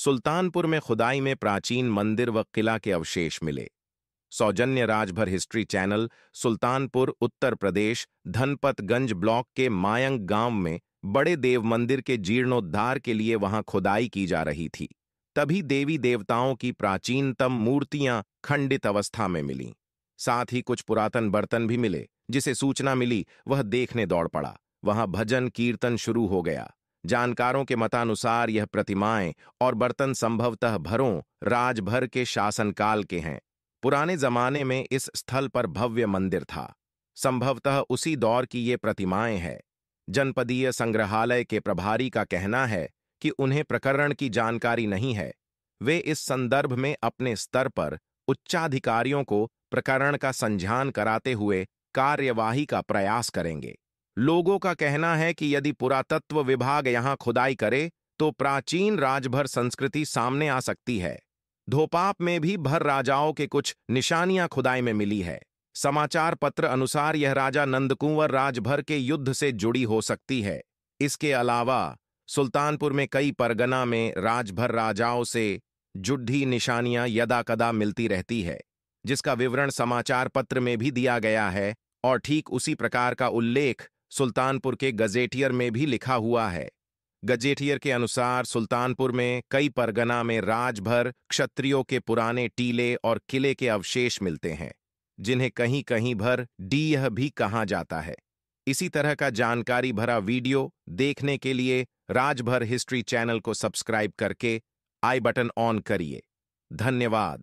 सुल्तानपुर में खुदाई में प्राचीन मंदिर व किला के अवशेष मिले सौजन्य Rajbhar history channel Sultanpur Uttar Pradesh Dhanpatganj block के मायंग गांव में बड़े देव मंदिर के जीर्णोद्धार के लिए वहां खुदाई की जा रही थी तभी देवी देवताओं की प्राचीनतम मूर्तियां खंडित अवस्था में मिलीं साथ ही कुछ पुरातन बर्तन भी मिले जिसे सूचना मिली वह देखने दौड़ पड़ा वहां भजन कीर्तन शुरू हो गया जानकारों के मतानुसार यह प्रतिमाएं और बर्तन संभवतः भरों राजभर के शासनकाल के हैं पुराने जमाने में इस स्थल पर भव्य मंदिर था संभवतः उसी दौर की ये प्रतिमाएं हैं जनपदीय संग्रहालय के प्रभारी का कहना है कि उन्हें प्रकरण की जानकारी नहीं है वे इस संदर्भ में अपने स्तर पर उच्चाधिकारियों को प्रकरण का संज्ञान कराते हुए कार्यवाही का प्रयास करेंगे लोगों का कहना है कि यदि पुरातत्व विभाग यहां खुदाई करे तो प्राचीन राजभर संस्कृति सामने आ सकती है धोपाप में भी भर राजाओं के कुछ निशानियां खुदाई में मिली है समाचार पत्र अनुसार यह राजा नंदकुंवर राजभर के युद्ध से जुड़ी हो सकती है इसके अलावा सुल्तानपुर में कई परगना में राजभर राजाओं से जुड्ढी निशानियां यदाकदा मिलती रहती है जिसका विवरण समाचार पत्र में भी दिया गया है और ठीक उसी प्रकार का उल्लेख सुल्तानपुर के गजेटियर में भी लिखा हुआ है गजेटियर के अनुसार सुल्तानपुर में कई परगना में राजभर क्षत्रियों के पुराने टीले और किले के अवशेष मिलते हैं जिन्हें कहीं कहीं भर डीह भी कहा जाता है इसी तरह का जानकारी भरा वीडियो देखने के लिए राजभर हिस्ट्री चैनल को सब्सक्राइब करके आई बटन ऑन करिए धन्यवाद